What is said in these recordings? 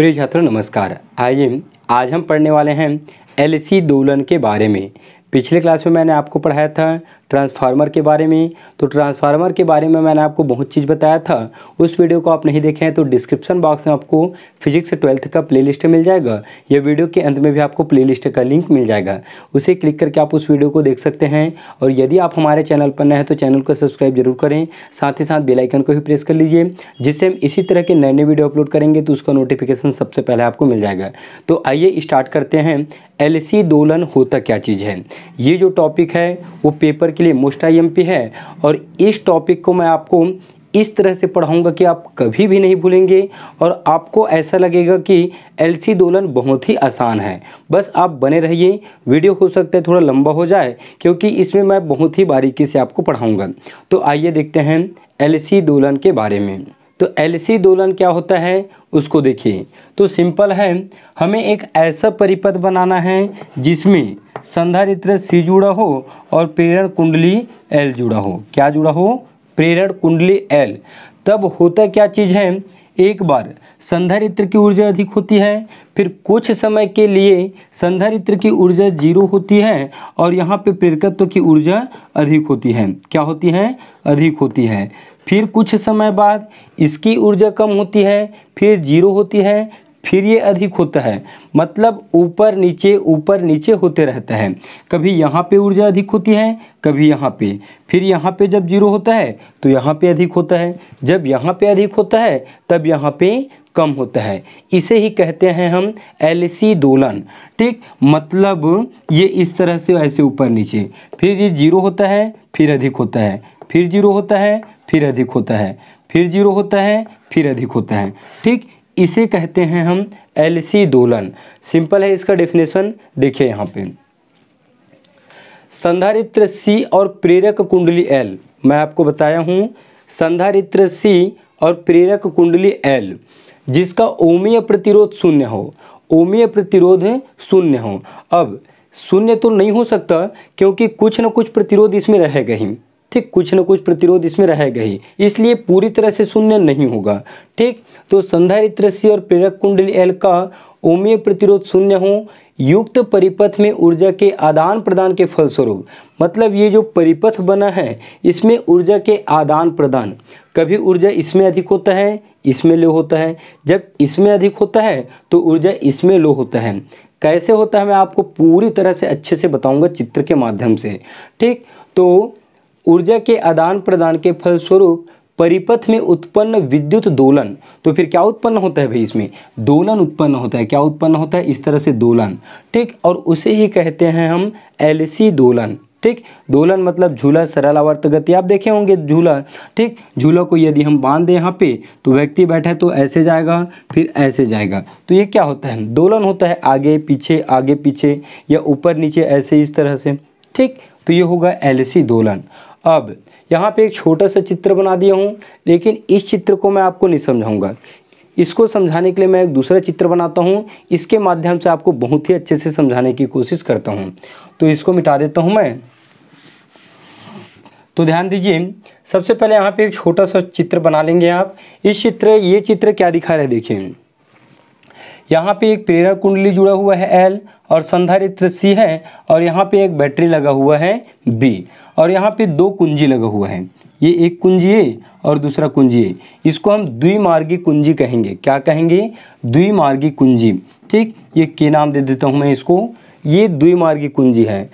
प्रिय छात्रों नमस्कार आइए आज हम पढ़ने वाले हैं एलसी दोलन के बारे में पिछले क्लास में मैंने आपको पढ़ाया था ट्रांसफार्मर के बारे में तो ट्रांसफार्मर के बारे में मैंने आपको बहुत चीज़ बताया था उस वीडियो को आप नहीं देखे हैं तो डिस्क्रिप्शन बॉक्स में आपको फिजिक्स ट्वेल्थ का प्लेलिस्ट मिल जाएगा या वीडियो के अंत में भी आपको प्लेलिस्ट का लिंक मिल जाएगा उसे क्लिक करके आप उस वीडियो को देख सकते हैं और यदि आप हमारे चैनल पर नए हैं तो चैनल को सब्सक्राइब जरूर करें साथ ही साथ बेलाइकन को भी प्रेस कर लीजिए जिससे हम इसी तरह के नए नए वीडियो अपलोड करेंगे तो उसका नोटिफिकेशन सबसे पहले आपको मिल जाएगा तो आइए स्टार्ट करते हैं एलसी दोलन होता क्या चीज़ है ये जो टॉपिक है वो पेपर के लिए मोस्ट आई है और इस टॉपिक को मैं आपको इस तरह से पढ़ाऊंगा कि आप कभी भी नहीं भूलेंगे और आपको ऐसा लगेगा कि एलसी दोलन बहुत ही आसान है बस आप बने रहिए वीडियो हो सकता है थोड़ा लंबा हो जाए क्योंकि इसमें मैं बहुत ही बारीकी से आपको पढ़ाऊंगा तो आइए देखते हैं एलसी दोलन के बारे में तो एलसी दोलन क्या होता है उसको देखिए तो सिंपल है हमें एक ऐसा परिपथ बनाना है जिसमें संधारित्र सी जुड़ा हो और प्रेरण कुंडली एल जुड़ा हो क्या जुड़ा हो प्रेरण कुंडली एल तब होता क्या चीज़ है एक बार संधारित्र की ऊर्जा अधिक होती है फिर कुछ समय के लिए संधारित्र की ऊर्जा जीरो होती है और यहाँ पे प्रेरकत्व की ऊर्जा अधिक होती है क्या होती है अधिक होती है फिर कुछ समय बाद इसकी ऊर्जा कम होती है फिर जीरो होती है फिर ये अधिक होता है मतलब ऊपर नीचे ऊपर नीचे होते रहता है कभी यहाँ पे ऊर्जा अधिक होती है कभी यहाँ पे फिर यहाँ पे जब जीरो होता है तो यहाँ पे अधिक होता है जब यहाँ पे अधिक होता है तब यहाँ पे कम होता है इसे ही कहते हैं हम एलसी दोलन ठीक मतलब ये इस तरह से ऐसे ऊपर नीचे फिर ये जीरो होता है फिर अधिक होता है फिर जीरो होता है फिर अधिक होता है फिर जीरो होता है फिर अधिक होता है ठीक इसे कहते हैं हम एलसी दोलन सिंपल है इसका डेफिनेशन देखिए यहाँ पे संधारित्र सी और प्रेरक कुंडली एल मैं आपको बताया हूँ संधारित्र सी और प्रेरक कुंडली एल जिसका ओमीय प्रतिरोध शून्य हो ओमीय प्रतिरोध शून्य हो अब शून्य तो नहीं हो सकता क्योंकि कुछ न कुछ प्रतिरोध इसमें रहेगा ही ठीक कुछ न कुछ प्रतिरोध इसमें रहेगा ही इसलिए पूरी तरह से शून्य नहीं होगा ठीक तो संधारित्र सी और प्रेरक कुंडली एल का ओमीय प्रतिरोध शून्य हो युक्त परिपथ में ऊर्जा के आदान प्रदान के फलस्वरूप मतलब ये जो परिपथ बना है इसमें ऊर्जा के आदान प्रदान कभी ऊर्जा इसमें अधिक होता है इसमें लो होता है जब इसमें अधिक होता है तो ऊर्जा इसमें लो होता है कैसे होता है मैं आपको पूरी तरह से अच्छे से बताऊंगा चित्र के माध्यम से ठीक तो ऊर्जा के आदान प्रदान के फलस्वरूप परिपथ में उत्पन्न विद्युत दोलन तो फिर क्या उत्पन्न होता है भाई इसमें दोलन उत्पन्न होता है क्या उत्पन्न होता है इस तरह से दोलन ठीक और उसे ही कहते हैं हम एलसी दोलन ठीक दोलन मतलब झूला सरलावर्त गति आप देखे होंगे झूला ठीक झूला को यदि हम बांध दें यहाँ पे तो व्यक्ति बैठा है तो ऐसे जाएगा फिर ऐसे जाएगा तो ये क्या होता है दोलन होता है आगे पीछे आगे पीछे या ऊपर नीचे ऐसे इस तरह से ठीक तो ये होगा एलसी दोलन अब यहाँ पे एक छोटा सा चित्र बना दिया हूँ लेकिन इस चित्र को मैं आपको नहीं समझाऊंगा इसको समझाने के लिए मैं एक दूसरा चित्र बनाता हूँ इसके माध्यम से आपको बहुत ही अच्छे से समझाने की कोशिश करता हूँ तो इसको मिटा देता हूँ मैं तो ध्यान दीजिए सबसे पहले यहाँ पे एक छोटा सा चित्र बना लेंगे आप इस चित्र ये चित्र क्या दिखा रहे देखिए यहाँ पे एक प्रेरक कुंडली जुड़ा हुआ है एल और संधारित्र सी है और यहाँ पे एक बैटरी लगा हुआ है बी और यहाँ पे दो कुंजी लगा हुआ है ये एक कुंजी है और दूसरा कुंजी है इसको हम द्विमार्गी कुंजी कहेंगे क्या कहेंगे द्विमार्गी कुंजी ठीक ये के नाम दे देता हूँ मैं इसको ये द्विमार्गी कुंजी है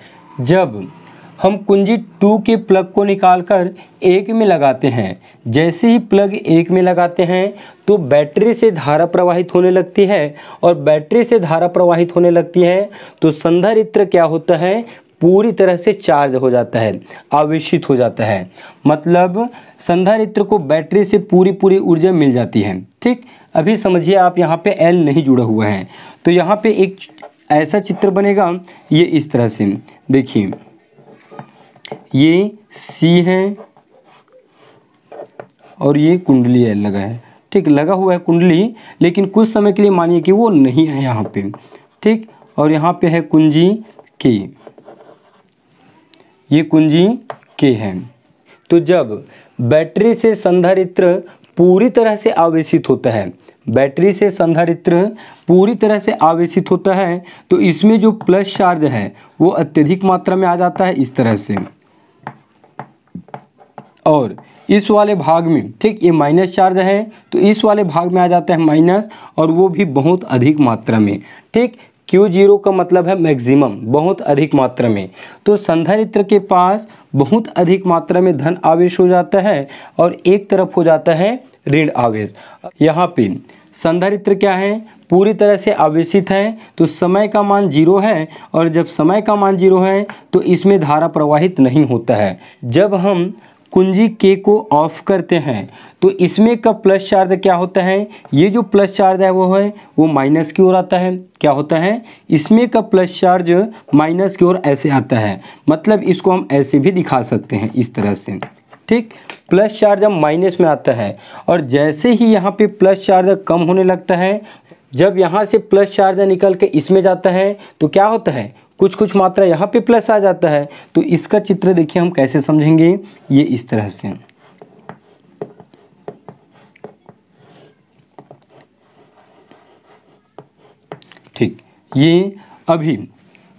जब हम कुंजी टू के प्लग को निकालकर एक में लगाते हैं जैसे ही प्लग एक में लगाते हैं तो बैटरी से धारा प्रवाहित होने लगती है और बैटरी से धारा प्रवाहित होने लगती है तो संधारित्र क्या होता है पूरी तरह से चार्ज हो जाता है आवेशित हो जाता है मतलब संधारित्र को बैटरी से पूरी पूरी ऊर्जा मिल जाती है ठीक अभी समझिए आप यहाँ पे एल नहीं जुड़ा हुआ है तो यहाँ पे एक ऐसा चित्र बनेगा ये इस तरह से देखिए ये सी है और ये कुंडली एल लगा है ठीक लगा हुआ है कुंडली लेकिन कुछ समय के लिए मानिए कि वो नहीं है यहाँ पे ठीक और यहाँ पे है कुंजी की ये कुंजी के हैं तो जब बैटरी से संधारित्र पूरी तरह से आवेशित होता है बैटरी से संधारित्र पूरी तरह से आवेशित होता है तो इसमें जो प्लस चार्ज है वो अत्यधिक मात्रा में आ जाता है इस तरह से और इस वाले भाग में ठीक ये माइनस चार्ज है तो इस वाले भाग में आ जाता है माइनस और वो भी बहुत अधिक मात्रा में ठीक क्यू जीरो का मतलब है मैक्सिमम बहुत अधिक मात्रा में तो संधारित्र के पास बहुत अधिक मात्रा में धन आवेश हो जाता है और एक तरफ हो जाता है ऋण आवेश यहाँ पे संधारित्र क्या है पूरी तरह से आवेशित है तो समय का मान जीरो है और जब समय का मान जीरो है तो इसमें धारा प्रवाहित नहीं होता है जब हम कुंजी के को ऑफ करते हैं तो इसमें का प्लस चार्ज क्या होता है ये जो प्लस चार्ज है वो है वो माइनस की ओर आता है क्या होता है इसमें का प्लस चार्ज माइनस की ओर ऐसे आता है मतलब इसको हम ऐसे भी दिखा सकते हैं इस तरह से ठीक प्लस चार्ज अब माइनस में आता है और जैसे ही यहाँ पे प्लस चार्ज कम होने लगता है जब यहाँ से प्लस चार्ज निकल के इसमें जाता है तो क्या होता है कुछ कुछ मात्रा यहाँ पे प्लस आ जाता है तो इसका चित्र देखिए हम कैसे समझेंगे ये इस तरह से ठीक ये अभी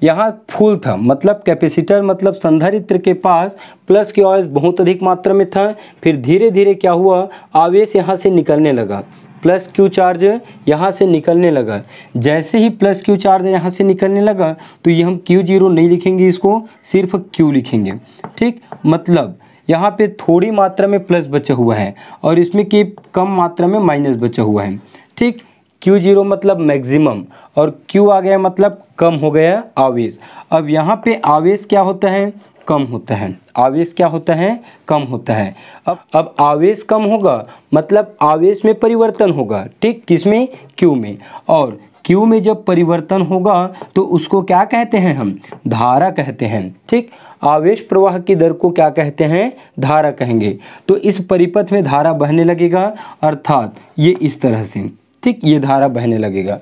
यहाँ फूल था मतलब कैपेसिटर मतलब संधारित्र के पास प्लस के ऑयस बहुत अधिक मात्रा में था फिर धीरे धीरे क्या हुआ आवेश यहाँ से निकलने लगा प्लस क्यू चार्ज यहाँ से निकलने लगा जैसे ही प्लस क्यू चार्ज यहाँ से निकलने लगा तो ये हम क्यू जीरो नहीं लिखेंगे इसको सिर्फ क्यू लिखेंगे ठीक मतलब यहाँ पे थोड़ी मात्रा में प्लस बचा हुआ है और इसमें कि कम मात्रा में माइनस बचा हुआ है ठीक क्यू जीरो मतलब मैक्सिमम और क्यू आ गया मतलब कम हो गया आवेश अब यहाँ पे आवेश क्या होता है कम होता है आवेश क्या होता है कम होता है अब अब आवेश कम होगा मतलब आवेश में परिवर्तन होगा ठीक किसमें क्यू में और क्यू में जब परिवर्तन होगा तो उसको क्या कहते हैं हम धारा कहते हैं ठीक आवेश प्रवाह की दर को क्या कहते हैं धारा कहेंगे तो इस परिपथ में धारा बहने लगेगा अर्थात ये इस तरह से ठीक ये धारा बहने लगेगा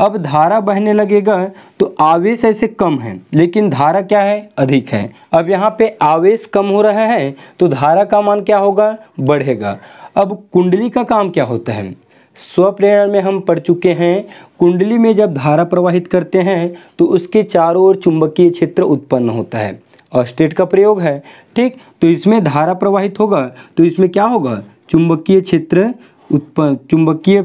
अब धारा बहने लगेगा तो आवेश ऐसे कम है लेकिन धारा क्या है अधिक है अब यहाँ पे आवेश कम हो रहा है तो धारा का मान क्या होगा बढ़ेगा अब कुंडली का काम क्या होता है स्वप्रेरण में हम पढ़ चुके हैं कुंडली में जब धारा प्रवाहित करते हैं तो उसके चारों ओर चुंबकीय क्षेत्र उत्पन्न होता है और स्टेट का प्रयोग है ठीक तो इसमें धारा प्रवाहित होगा तो इसमें क्या होगा चुंबकीय क्षेत्र उत्पन्न चुंबकीय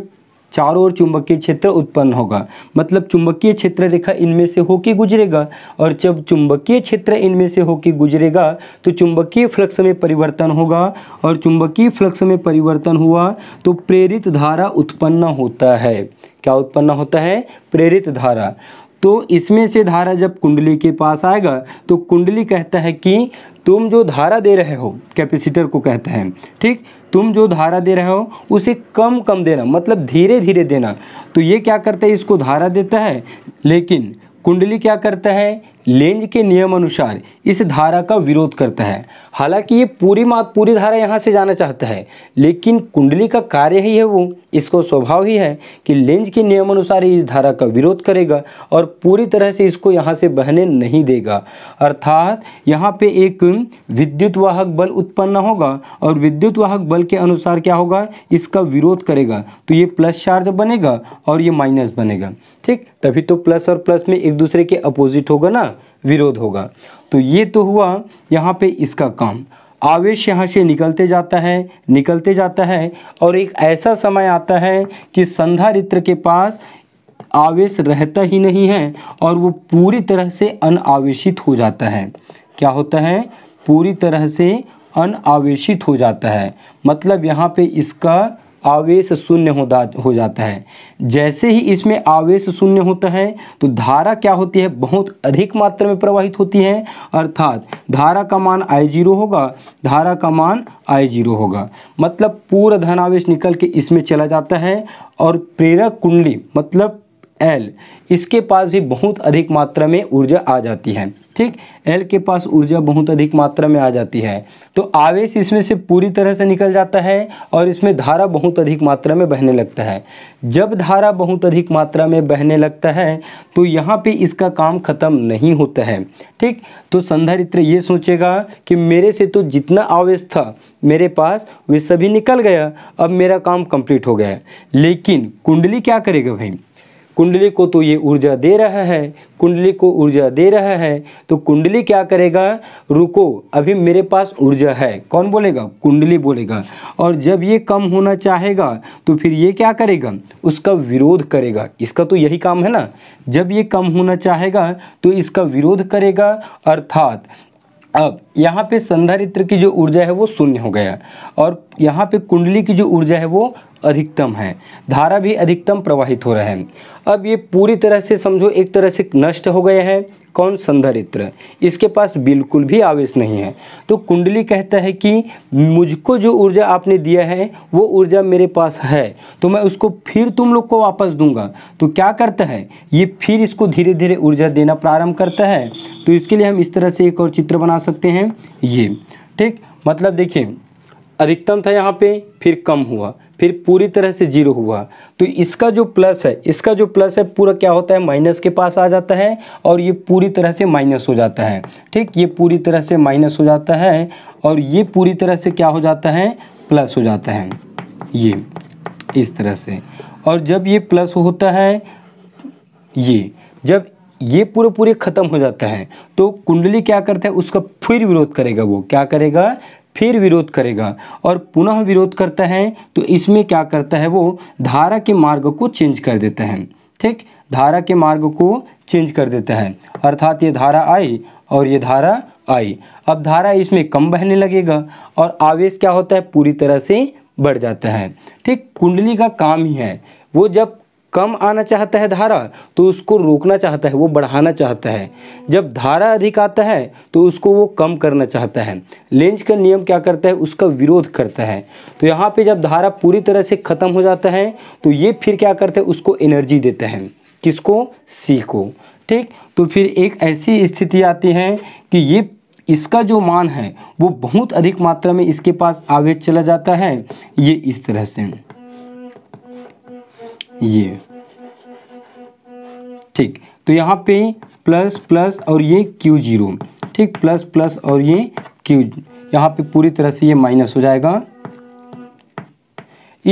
चारों ओर चुंबकीय क्षेत्र उत्पन्न होगा मतलब चुंबकीय क्षेत्र रेखा इनमें से होके गुजरेगा और जब चुंबकीय क्षेत्र इनमें से होके गुजरेगा तो चुंबकीय फ्लक्स में परिवर्तन होगा और चुंबकीय फ्लक्स में परिवर्तन हुआ तो प्रेरित धारा उत्पन्न होता है क्या उत्पन्न होता है प्रेरित धारा तो इसमें से धारा जब कुंडली के पास आएगा तो कुंडली कहता है कि तुम जो धारा दे रहे हो कैपेसिटर को कहते हैं ठीक तुम जो धारा दे रहे हो उसे कम कम देना मतलब धीरे धीरे देना तो ये क्या करता है इसको धारा देता है लेकिन कुंडली क्या करता है लेंज के नियम अनुसार इस धारा का विरोध करता है हालांकि ये पूरी मात पूरी धारा यहाँ से जाना चाहता है लेकिन कुंडली का कार्य ही है वो इसको स्वभाव ही है कि लेंज के नियमानुसार ही इस धारा का विरोध करेगा और पूरी तरह से इसको यहाँ से बहने नहीं देगा अर्थात यहाँ पे एक विद्युत वाहक बल उत्पन्न होगा और विद्युत वाहक बल के अनुसार क्या होगा इसका विरोध करेगा तो ये प्लस चार्ज बनेगा और ये माइनस बनेगा ठीक तभी तो प्लस और प्लस में एक दूसरे के अपोजिट होगा ना विरोध होगा तो ये तो हुआ यहाँ पे इसका काम आवेश यहाँ से निकलते जाता है निकलते जाता है और एक ऐसा समय आता है कि संधारित्र के पास आवेश रहता ही नहीं है और वो पूरी तरह से अनावेशित हो जाता है क्या होता है पूरी तरह से अनावेशित हो जाता है मतलब यहाँ पे इसका आवेश शून्य हो जाता है जैसे ही इसमें आवेश शून्य होता है तो धारा क्या होती है बहुत अधिक मात्रा में प्रवाहित होती है अर्थात धारा का मान आई जीरो होगा धारा का मान आई जीरो होगा मतलब पूरा धनावेश निकल के इसमें चला जाता है और प्रेरक कुंडली मतलब एल इसके पास भी बहुत अधिक मात्रा में ऊर्जा आ जाती है ठीक एल के पास ऊर्जा बहुत अधिक मात्रा में आ जाती है तो आवेश इसमें से पूरी तरह से निकल जाता है और इसमें धारा बहुत अधिक मात्रा में बहने लगता है जब धारा बहुत अधिक मात्रा में बहने लगता है तो यहाँ पे इसका काम ख़त्म नहीं होता है ठीक तो संधारित्र ये सोचेगा कि मेरे से तो जितना आवेश था मेरे पास वे सभी निकल गया अब मेरा काम कंप्लीट हो गया लेकिन कुंडली क्या करेगा भाई कुंडली को तो ये ऊर्जा दे रहा है कुंडली को ऊर्जा दे रहा है तो कुंडली क्या करेगा रुको अभी मेरे पास ऊर्जा है कौन बोलेगा कुंडली बोलेगा और जब ये कम होना चाहेगा तो फिर ये क्या करेगा उसका विरोध करेगा इसका तो यही काम है ना जब ये कम होना चाहेगा तो इसका विरोध करेगा अर्थात अब यहाँ पे संधारित्र की जो ऊर्जा है वो शून्य हो गया और यहाँ पे कुंडली की जो ऊर्जा है वो अधिकतम है धारा भी अधिकतम प्रवाहित हो रहा है अब ये पूरी तरह से समझो एक तरह से नष्ट हो गए हैं कौन संधरित्र इसके पास बिल्कुल भी आवेश नहीं है तो कुंडली कहता है कि मुझको जो ऊर्जा आपने दिया है वो ऊर्जा मेरे पास है तो मैं उसको फिर तुम लोग को वापस दूंगा तो क्या करता है ये फिर इसको धीरे धीरे ऊर्जा देना प्रारंभ करता है तो इसके लिए हम इस तरह से एक और चित्र बना सकते हैं ये ठीक मतलब देखिए अधिकतम था यहाँ पे फिर कम हुआ फिर पूरी तरह से जीरो हुआ तो इसका जो प्लस है इसका जो प्लस है पूरा क्या होता है माइनस के पास आ जाता है और ये पूरी तरह से माइनस हो जाता है ठीक ये पूरी तरह से माइनस हो जाता है और ये पूरी तरह से क्या हो जाता है प्लस हो जाता है ये इस तरह से और जब ये प्लस होता है ये जब ये पूरे पूरे ख़त्म हो जाता है तो कुंडली क्या करता है उसका फिर विरोध करेगा वो क्या करेगा फिर विरोध करेगा और पुनः विरोध करता है तो इसमें क्या करता है वो धारा के मार्ग को चेंज कर देता है ठीक धारा के मार्ग को चेंज कर देता है अर्थात ये धारा आई और ये धारा आई अब धारा इसमें कम बहने लगेगा और आवेश क्या होता है पूरी तरह से बढ़ जाता है ठीक कुंडली का काम ही है वो जब कम आना चाहता है धारा तो उसको रोकना चाहता है वो बढ़ाना चाहता है जब धारा अधिक आता है तो उसको वो कम करना चाहता है लेंज का नियम क्या करता है उसका विरोध करता है तो यहाँ पे जब धारा पूरी तरह से ख़त्म हो जाता है तो ये फिर क्या करते हैं उसको एनर्जी देते हैं किसको सी को ठीक तो फिर एक ऐसी स्थिति आती है कि ये इसका जो मान है वो बहुत अधिक मात्रा में इसके पास आवेश चला जाता है ये इस तरह से ये ठीक तो यहाँ पे प्लस प्लस और ये क्यू जीरो ठीक प्लस प्लस और ये क्यू यहाँ पे पूरी तरह से ये माइनस हो जाएगा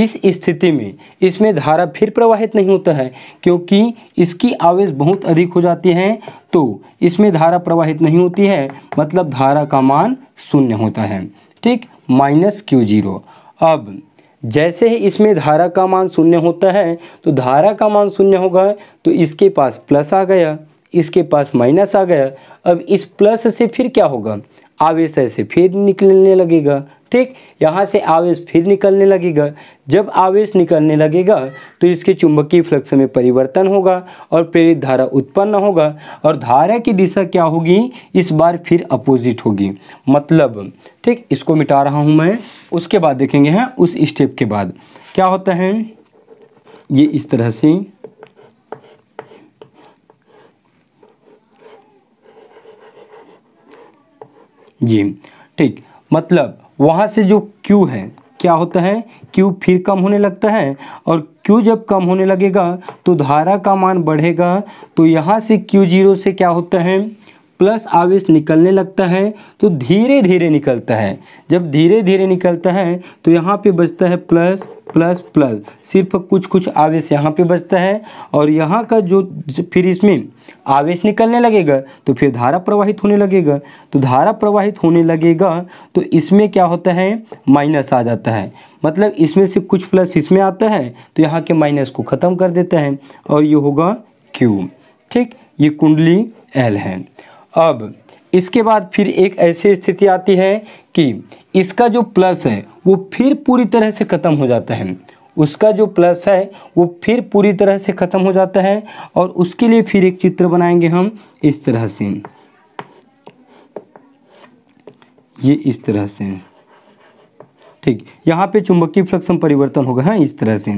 इस स्थिति में इसमें धारा फिर प्रवाहित नहीं होता है क्योंकि इसकी आवेश बहुत अधिक हो जाती है तो इसमें धारा प्रवाहित नहीं होती है मतलब धारा का मान शून्य होता है ठीक माइनस क्यू जीरो अब जैसे ही इसमें धारा का मान शून्य होता है तो धारा का मान शून्य होगा तो इसके पास प्लस आ गया इसके पास माइनस आ गया अब इस प्लस से फिर क्या होगा आवेश ऐसे फिर निकलने लगेगा ठीक यहाँ से आवेश फिर निकलने लगेगा जब आवेश निकलने लगेगा तो इसके चुंबकीय फ्लक्स में परिवर्तन होगा और प्रेरित धारा उत्पन्न होगा और धारा की दिशा क्या होगी इस बार फिर अपोजिट होगी मतलब ठीक इसको मिटा रहा हूँ मैं उसके बाद देखेंगे हैं उस स्टेप के बाद क्या होता है ये इस तरह से ये ठीक मतलब वहाँ से जो Q है क्या होता है Q फिर कम होने लगता है और Q जब कम होने लगेगा तो धारा का मान बढ़ेगा तो यहाँ से Q जीरो से क्या होता है प्लस आवेश निकलने लगता है तो धीरे धीरे निकलता है जब धीरे धीरे निकलता है तो यहाँ पे बचता है प्लस प्लस प्लस सिर्फ कुछ कुछ आवेश यहाँ पे बचता है और यहाँ का जो फिर इसमें आवेश निकलने लगेगा तो फिर धारा प्रवाहित होने लगेगा तो धारा प्रवाहित होने लगेगा तो इसमें क्या होता है माइनस आ जाता है मतलब इसमें से कुछ प्लस इसमें आता है तो यहाँ के माइनस को ख़त्म कर देता है और ये होगा क्यू ठीक ये कुंडली एल है अब इसके बाद फिर एक ऐसी स्थिति आती है कि इसका जो प्लस है वो फिर पूरी तरह से ख़त्म हो जाता है उसका जो प्लस है वो फिर पूरी तरह से ख़त्म हो जाता है और उसके लिए फिर एक चित्र बनाएंगे हम इस तरह से ये इस तरह से ठीक यहाँ पे चुंबकीय फ्लक्स में परिवर्तन होगा हाँ इस तरह से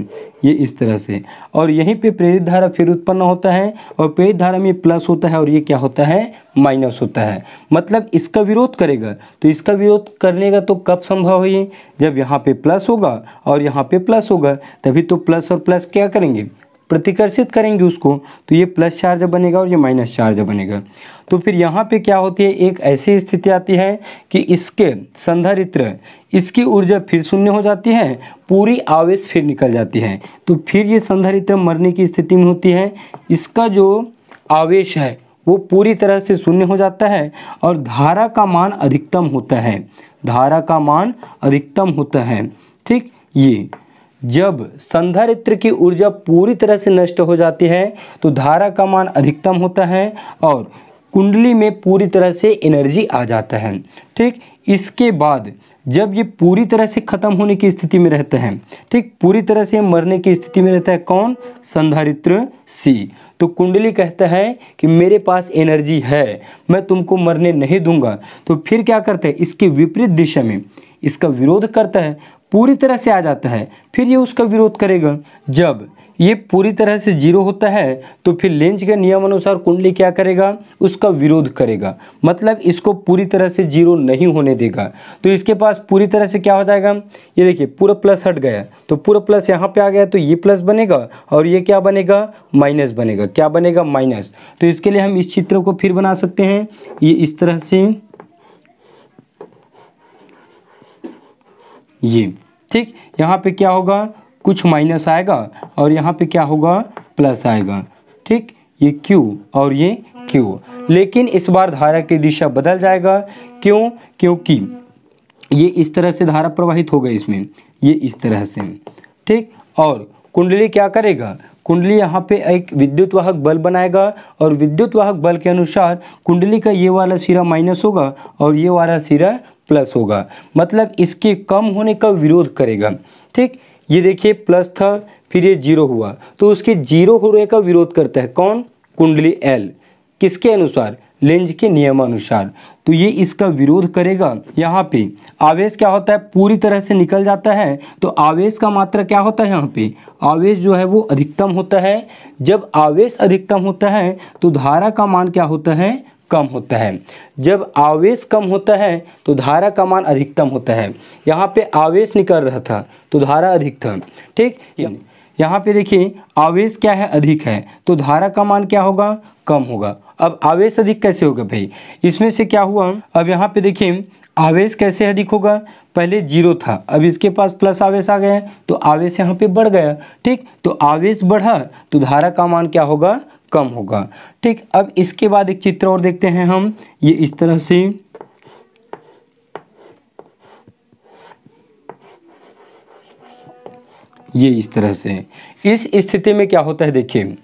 ये इस तरह से और यहीं पे प्रेरित धारा फिर उत्पन्न होता है और प्रेरित धारा में प्लस होता है और ये क्या होता है माइनस होता है मतलब इसका विरोध करेगा तो इसका विरोध करने का तो कब संभव है जब यहाँ पे प्लस होगा और यहाँ पे प्लस होगा तभी तो प्लस और प्लस क्या करेंगे प्रतिकर्षित करेंगे उसको तो ये प्लस चार्ज बनेगा और ये माइनस चार्ज बनेगा तो फिर यहाँ पे क्या होती है एक ऐसी स्थिति आती है कि इसके संधारित्र इसकी ऊर्जा फिर शून्य हो जाती है पूरी आवेश फिर निकल जाती है तो फिर ये संधारित्र मरने की स्थिति में होती है इसका जो आवेश है वो पूरी तरह से शून्य हो जाता है और धारा का मान अधिकतम होता है धारा का मान अधिकतम होता है ठीक ये जब संधारित्र की ऊर्जा पूरी तरह से नष्ट हो जाती है तो धारा का मान अधिकतम होता है और कुंडली में पूरी तरह से एनर्जी आ जाता है ठीक इसके बाद जब ये पूरी तरह से ख़त्म होने की स्थिति में रहते हैं ठीक पूरी तरह से मरने की स्थिति में रहता है कौन संधारित्र सी तो कुंडली कहता है कि मेरे पास एनर्जी है मैं तुमको मरने नहीं दूंगा तो फिर क्या करते हैं इसके विपरीत दिशा में इसका विरोध करता है पूरी तरह से आ जाता है फिर ये उसका विरोध करेगा जब ये पूरी तरह से जीरो होता है तो फिर लेंज के नियमानुसार कुंडली क्या करेगा उसका विरोध करेगा मतलब इसको पूरी तरह से जीरो नहीं होने देगा तो इसके पास पूरी तरह से क्या हो जाएगा ये देखिए पूरा प्लस हट गया तो पूरा प्लस यहाँ पे आ गया तो ये प्लस बनेगा और ये क्या बनेगा माइनस बनेगा क्या बनेगा माइनस तो इसके लिए हम इस चित्र को फिर बना सकते हैं ये इस तरह से ये ठीक यहाँ पे क्या होगा कुछ माइनस आएगा और यहाँ पे क्या होगा प्लस आएगा ठीक ये Q और ये Q लेकिन इस बार धारा की दिशा बदल जाएगा क्यों क्योंकि ये इस तरह से धारा प्रवाहित होगा इसमें ये इस तरह से ठीक और कुंडली क्या करेगा कुंडली यहाँ पे एक विद्युत वाहक बल बनाएगा और विद्युत वाहक बल के अनुसार कुंडली का ये वाला सिरा माइनस होगा और ये वाला सिरा प्लस होगा मतलब इसके कम होने का विरोध करेगा ठीक ये देखिए प्लस था फिर ये जीरो हुआ तो उसके जीरो होने का विरोध करता है कौन कुंडली एल किसके अनुसार लेंज के नियमानुसार तो ये इसका विरोध करेगा यहाँ पे आवेश क्या होता है पूरी तरह से निकल जाता है तो आवेश का मात्रा क्या होता है यहाँ पे आवेश जो है वो अधिकतम होता है जब आवेश अधिकतम होता है तो धारा का मान क्या होता है कम होता है जब आवेश कम होता है तो धारा का मान अधिकतम होता है यहाँ पे आवेश निकल रहा था तो धारा अधिक था ठीक यहाँ पे देखिए आवेश क्या है अधिक है तो धारा का मान क्या होगा कम होगा अब आवेश अधिक कैसे होगा भाई इसमें से क्या हुआ अब यहाँ पे देखिए आवेश कैसे अधिक होगा पहले जीरो था अब इसके पास प्लस आवेश आ गया तो आवेश यहाँ पे बढ़ गया ठीक तो आवेश बढ़ा तो धारा का मान क्या होगा कम होगा ठीक अब इसके बाद एक चित्र और देखते हैं हम ये इस तरह से ये इस तरह से इस स्थिति में क्या होता है देखिए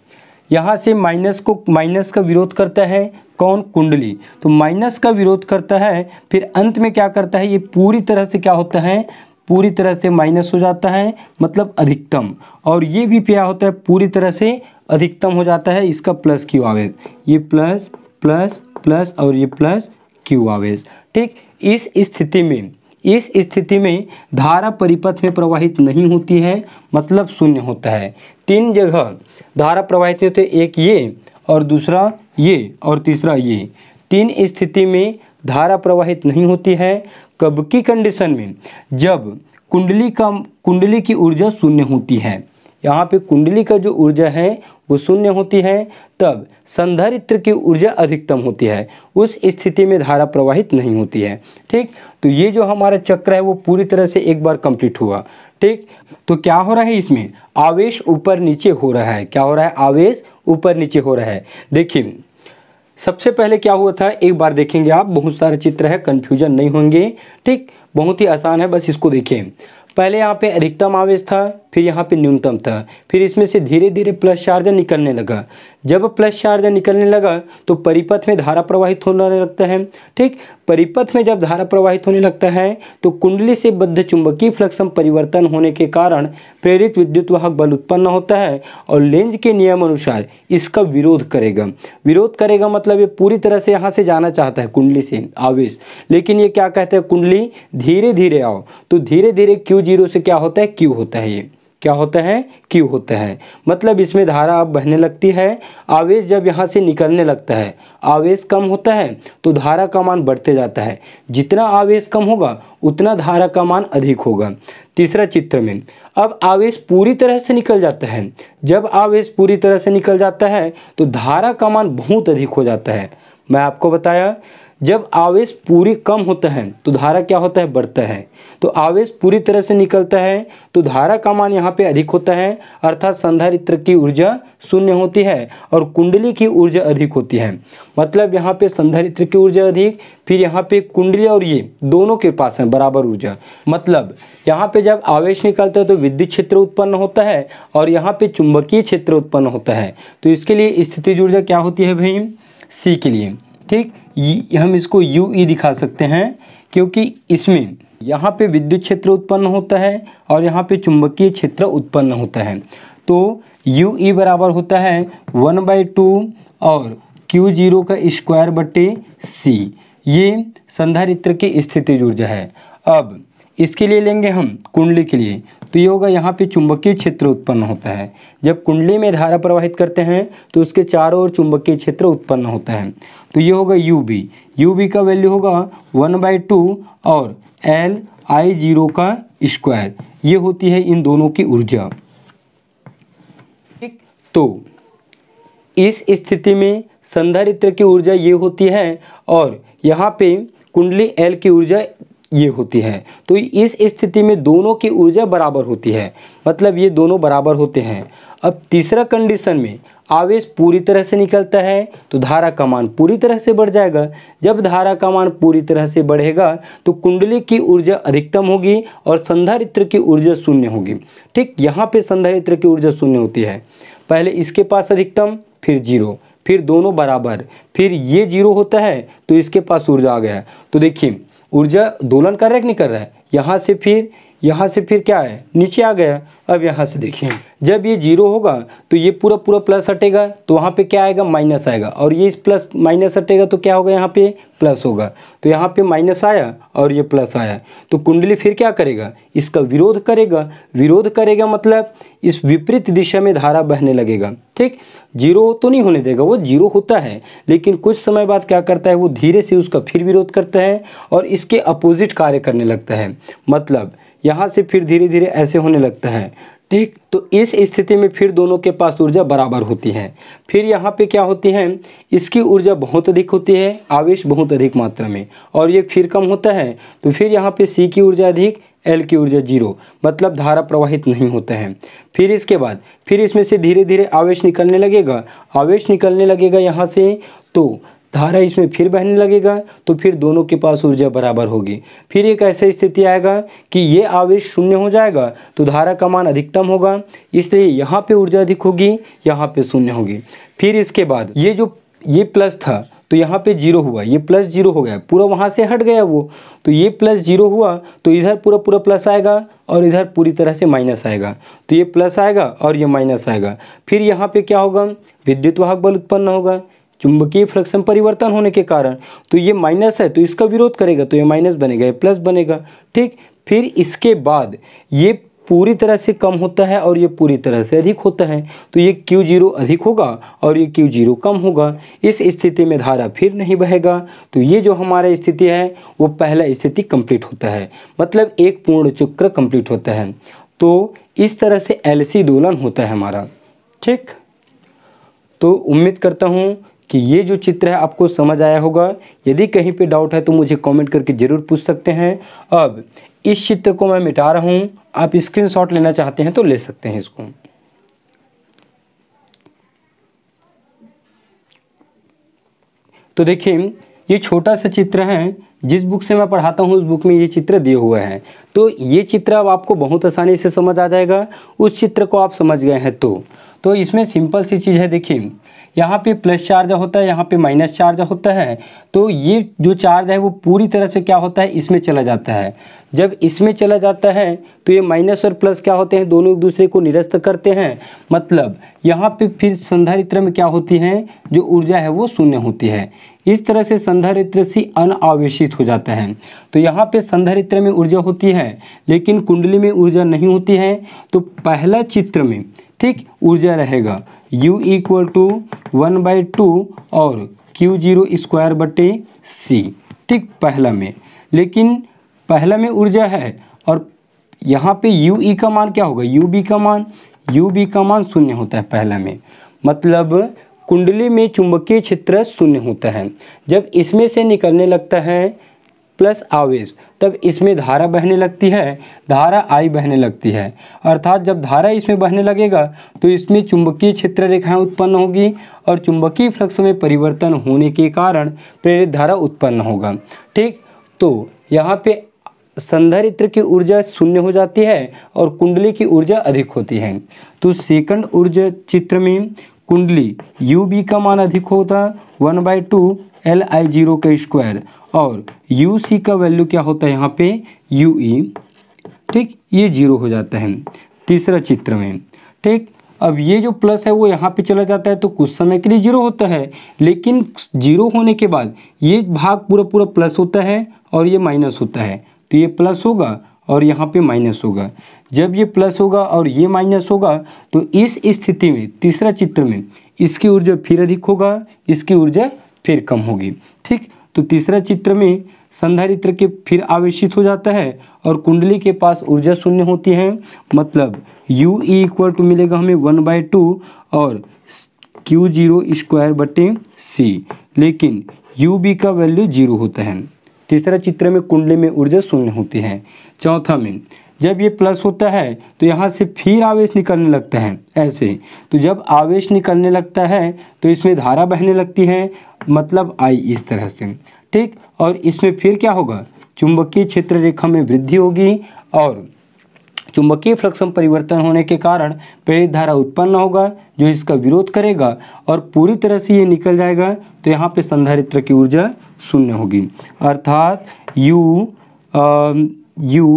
यहाँ से माइनस को माइनस का विरोध करता है कौन कुंडली तो माइनस का विरोध करता है फिर अंत में क्या करता है ये पूरी तरह से क्या होता है पूरी तरह से माइनस हो जाता है मतलब अधिकतम और ये भी क्या होता है पूरी तरह से अधिकतम हो जाता है इसका प्लस क्यू आवेश ये प्लस प्लस प्लस और ये प्लस क्यू आवेश ठीक इस स्थिति में इस स्थिति में धारा परिपथ में प्रवाहित नहीं होती है मतलब शून्य होता है तीन जगह धारा प्रवाहित होते एक ये और दूसरा ये और तीसरा ये तीन स्थिति में धारा प्रवाहित नहीं होती है कब की कंडीशन में जब कुंडली का कुंडली की ऊर्जा शून्य होती है यहाँ पे कुंडली का जो ऊर्जा है वो शून्य होती है तब संधारित्र की ऊर्जा अधिकतम होती है उस स्थिति में धारा प्रवाहित नहीं होती है ठीक तो ये जो हमारा चक्र है वो पूरी तरह से एक बार कंप्लीट हुआ ठीक तो क्या हो रहा है इसमें आवेश ऊपर नीचे हो रहा है क्या हो रहा है आवेश ऊपर नीचे हो रहा है देखिए सबसे पहले क्या हुआ था एक बार देखेंगे आप बहुत सारे चित्र है कन्फ्यूजन नहीं होंगे ठीक बहुत ही आसान है बस इसको देखें पहले यहाँ पे अधिकतम आवेश था फिर यहाँ पे न्यूनतम था फिर इसमें से धीरे धीरे प्लस चार्जर निकलने लगा जब प्लस चार्जर निकलने लगा तो परिपथ में धारा प्रवाहित होने लगता है ठीक परिपथ में जब धारा प्रवाहित होने लगता है तो कुंडली से बद्ध चुंबकीय फ्लक्सम परिवर्तन होने के कारण प्रेरित विद्युत वाहक बल उत्पन्न होता है और लेंज के नियम अनुसार इसका विरोध करेगा विरोध करेगा मतलब ये पूरी तरह से यहाँ से जाना चाहता है कुंडली से आवेश लेकिन ये क्या कहते हैं कुंडली धीरे धीरे आओ तो धीरे धीरे क्यू जीरो से क्या होता है क्यू होता है ये क्या होता है क्यू होता है मतलब इसमें धारा अब बहने लगती है आवेश जब यहाँ से निकलने लगता है आवेश कम होता है तो धारा का मान बढ़ते जाता है जितना आवेश कम होगा उतना धारा का मान अधिक होगा तीसरा चित्र में अब आवेश पूरी तरह से निकल जाता है जब आवेश पूरी तरह से निकल जाता है तो धारा का मान बहुत अधिक हो जाता है मैं आपको बताया जब आवेश पूरी कम होता है तो धारा क्या होता है बढ़ता है तो आवेश पूरी तरह से निकलता है तो धारा का मान यहाँ पे अधिक होता है अर्थात संधारित्र की ऊर्जा शून्य होती है और कुंडली की ऊर्जा अधिक होती है मतलब यहाँ पे संधारित्र की ऊर्जा अधिक फिर यहाँ पे कुंडली और ये दोनों के पास है बराबर ऊर्जा मतलब यहाँ पे जब आवेश निकलता है तो विद्युत क्षेत्र उत्पन्न होता है और यहाँ पे चुंबकीय क्षेत्र उत्पन्न होता है तो इसके लिए स्थिति ऊर्जा क्या होती है भाई सी के लिए ठीक हम इसको यू ई e दिखा सकते हैं क्योंकि इसमें यहाँ पे विद्युत क्षेत्र उत्पन्न होता है और यहाँ पे चुंबकीय क्षेत्र उत्पन्न होता है तो यू ई e बराबर होता है वन बाई टू और क्यू जीरो का स्क्वायर बटे सी ये संधारित्र की स्थिति ऊर्जा है अब इसके लिए लेंगे हम कुंडली के लिए तो ये होगा यहाँ पे चुंबकीय क्षेत्र उत्पन्न होता है जब कुंडली में धारा प्रवाहित करते हैं तो उसके चारों ओर चुंबकीय क्षेत्र उत्पन्न होता है तो ये होगा यू बी यू बी का वैल्यू होगा वन बाई टू और एल आई जीरो का स्क्वायर ये होती है इन दोनों की ऊर्जा ठीक तो इस स्थिति में संधारित्र की ऊर्जा ये होती है और यहाँ पे कुंडली एल की ऊर्जा ये होती है तो इस स्थिति में दोनों की ऊर्जा बराबर होती है मतलब ये दोनों बराबर होते हैं अब तीसरा कंडीशन में आवेश पूरी तरह से निकलता है तो धारा का मान पूरी तरह से बढ़ जाएगा जब धारा का मान पूरी तरह से बढ़ेगा तो कुंडली की ऊर्जा अधिकतम होगी और संधारित्र की ऊर्जा शून्य होगी ठीक यहाँ पे संधारित्र की ऊर्जा शून्य होती है पहले इसके पास अधिकतम फिर जीरो फिर दोनों बराबर फिर ये जीरो होता है तो इसके पास ऊर्जा आ गया तो देखिए ऊर्जा दोलन कर रहा है कि नहीं कर रहा है यहाँ से फिर यहाँ से फिर क्या है नीचे आ गया अब यहाँ से देखिए जब ये जीरो होगा तो ये पूरा पूरा प्लस हटेगा तो वहाँ पे क्या आएगा माइनस आएगा और ये प्लस माइनस हटेगा तो क्या होगा यहाँ पे प्लस होगा तो यहाँ पे माइनस आया और ये प्लस आया तो कुंडली फिर क्या करेगा इसका विरोध करेगा विरोध करेगा मतलब इस विपरीत दिशा में धारा बहने लगेगा ठीक जीरो तो नहीं होने देगा वो जीरो होता है लेकिन कुछ समय बाद क्या करता है वो धीरे से उसका फिर विरोध करता है और इसके अपोजिट कार्य करने लगता है मतलब यहाँ से फिर धीरे धीरे ऐसे होने लगता है ठीक तो इस स्थिति में फिर दोनों के पास ऊर्जा बराबर होती है फिर यहाँ पे क्या होती है इसकी ऊर्जा बहुत अधिक होती है आवेश बहुत अधिक मात्रा में और ये फिर कम होता है तो फिर यहाँ पे सी की ऊर्जा अधिक एल की ऊर्जा जीरो मतलब धारा प्रवाहित नहीं होता है फिर इसके बाद फिर इसमें से धीरे धीरे आवेश निकलने लगेगा आवेश निकलने लगेगा यहाँ से तो धारा इसमें फिर बहने लगेगा तो फिर दोनों के पास ऊर्जा बराबर होगी फिर एक ऐसी स्थिति आएगा कि ये आवेश शून्य हो जाएगा तो धारा का मान अधिकतम होगा इसलिए यहाँ पे ऊर्जा अधिक होगी यहाँ पे शून्य होगी फिर इसके बाद ये जो ये प्लस था तो यहाँ पे जीरो हुआ ये प्लस जीरो हो गया पूरा वहाँ से हट गया वो तो ये प्लस जीरो हुआ तो इधर पूरा पूरा प्लस आएगा और इधर पूरी तरह से माइनस आएगा तो ये प्लस आएगा और ये माइनस आएगा फिर यहाँ पे क्या होगा विद्युत वाहक बल उत्पन्न होगा चुंबकीय फ्लक्स में परिवर्तन होने के कारण तो ये माइनस है तो इसका विरोध करेगा तो ये माइनस बनेगा ये प्लस बनेगा ठीक फिर इसके बाद ये पूरी तरह से कम होता है और ये पूरी तरह से अधिक होता है तो ये क्यू जीरो अधिक होगा और ये क्यू जीरो कम होगा इस स्थिति में धारा फिर नहीं बहेगा तो ये जो हमारा स्थिति है वो पहला स्थिति कंप्लीट होता है मतलब एक पूर्ण चक्र कंप्लीट होता है तो इस तरह से एलसी दोलन होता है हमारा ठीक तो उम्मीद करता हूँ कि ये जो चित्र है आपको समझ आया होगा यदि कहीं पे डाउट है तो मुझे कमेंट करके ज़रूर पूछ सकते हैं अब इस चित्र को मैं मिटा रहा हूँ आप स्क्रीनशॉट लेना चाहते हैं तो ले सकते हैं इसको तो देखिए ये छोटा सा चित्र है जिस बुक से मैं पढ़ाता हूँ उस बुक में ये चित्र दिए हुए हैं तो ये चित्र अब आपको बहुत आसानी से समझ आ जाएगा उस चित्र को आप समझ गए हैं तो तो इसमें सिंपल सी चीज़ है देखिए यहाँ पे प्लस चार्ज होता है यहाँ पे माइनस चार्ज होता है तो ये जो चार्ज है वो पूरी तरह से क्या होता है इसमें चला जाता है जब इसमें चला जाता है तो ये माइनस और प्लस क्या होते हैं दोनों एक दूसरे को निरस्त करते हैं मतलब यहाँ पे फिर संधारित्र में क्या होती है जो ऊर्जा है वो शून्य होती है इस तरह से संधारित्र सी अनावेशित हो जाता है तो यहाँ पे संधारित्र में ऊर्जा होती है लेकिन कुंडली में ऊर्जा नहीं होती है तो पहला चित्र में ठीक ऊर्जा रहेगा U equal to one by two और Q जीरो स्क्वायर बटे सी ठीक पहला में लेकिन पहला में ऊर्जा है और यहाँ पे यू ई e का मान क्या होगा यू बी का मान यू बी का मान शून्य होता है पहला में मतलब कुंडली में चुंबकीय क्षेत्र शून्य होता है जब इसमें से निकलने लगता है प्लस आवेश तब इसमें धारा बहने लगती है धारा आई बहने लगती है अर्थात जब धारा इसमें बहने लगेगा तो इसमें चुंबकीय क्षेत्र रेखाएं उत्पन्न होगी और चुंबकीय फ्लक्स में परिवर्तन होने के कारण प्रेरित धारा उत्पन्न होगा ठीक तो यहाँ पे संधारित्र की ऊर्जा शून्य हो जाती है और कुंडली की ऊर्जा अधिक होती है तो सेकंड ऊर्जा चित्र में कुंडली यू बी का मान अधिक होता one by two L I zero का स्क्वायर और यू सी का वैल्यू क्या होता है यहाँ पे यू ई e। ठीक ये जीरो हो जाता है तीसरा चित्र में ठीक अब ये जो प्लस है वो यहाँ पे चला जाता है तो कुछ समय के लिए जीरो होता है लेकिन जीरो होने के बाद ये भाग पूरा पूरा प्लस होता है और ये माइनस होता है तो ये प्लस होगा और यहाँ पे माइनस होगा जब ये प्लस होगा और ये माइनस होगा तो इस स्थिति में तीसरा चित्र में इसकी ऊर्जा फिर अधिक होगा इसकी ऊर्जा फिर कम होगी ठीक तो तीसरा चित्र में संधारित्र के फिर आवेशित हो जाता है और कुंडली के पास ऊर्जा शून्य होती है मतलब यू ई इक्वल टू मिलेगा हमें वन बाई टू और क्यू जीरो स्क्वायर बटे सी लेकिन यू बी का वैल्यू जीरो होता है तीसरा चित्र में कुंडली में ऊर्जा शून्य होती है चौथा में जब ये प्लस होता है तो यहाँ से फिर आवेश निकलने लगता है ऐसे तो जब आवेश निकलने लगता है तो इसमें धारा बहने लगती है मतलब आई इस तरह से ठीक और इसमें फिर क्या होगा चुंबकीय क्षेत्र रेखा में वृद्धि होगी और चुंबकीय फ्लक्सम परिवर्तन होने के कारण प्रेरित धारा उत्पन्न होगा जो इसका विरोध करेगा और पूरी तरह से ये निकल जाएगा तो यहाँ पे संधारित्र की ऊर्जा शून्य होगी अर्थात यू आ, यू